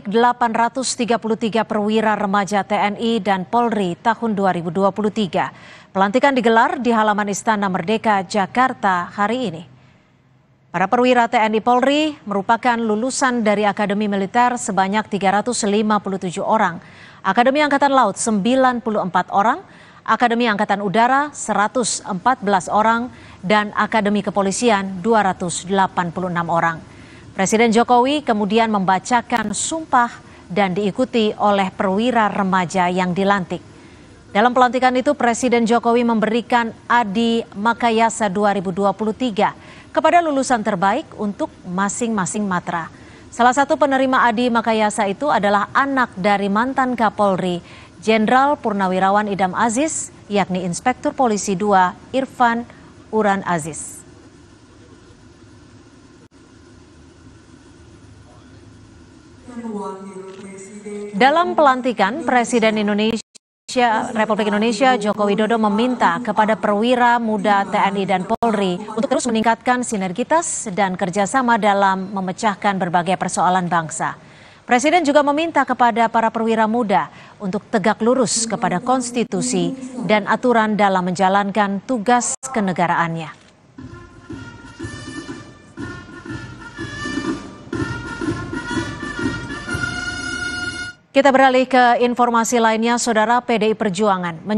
melantik 833 perwira remaja TNI dan Polri tahun 2023. Pelantikan digelar di halaman Istana Merdeka, Jakarta hari ini. Para perwira TNI Polri merupakan lulusan dari Akademi Militer sebanyak 357 orang, Akademi Angkatan Laut 94 orang, Akademi Angkatan Udara 114 orang, dan Akademi Kepolisian 286 orang. Presiden Jokowi kemudian membacakan sumpah dan diikuti oleh perwira remaja yang dilantik. Dalam pelantikan itu Presiden Jokowi memberikan Adi Makayasa 2023 kepada lulusan terbaik untuk masing-masing matra. Salah satu penerima Adi Makayasa itu adalah anak dari mantan Kapolri Jenderal Purnawirawan Idam Aziz, yakni Inspektur Polisi II Irfan Uran Aziz. Dalam pelantikan, Presiden Indonesia Republik Indonesia Joko Widodo meminta kepada perwira muda TNI dan Polri untuk terus meningkatkan sinergitas dan kerjasama dalam memecahkan berbagai persoalan bangsa. Presiden juga meminta kepada para perwira muda untuk tegak lurus kepada konstitusi dan aturan dalam menjalankan tugas kenegaraannya. Kita beralih ke informasi lainnya, Saudara PDI Perjuangan.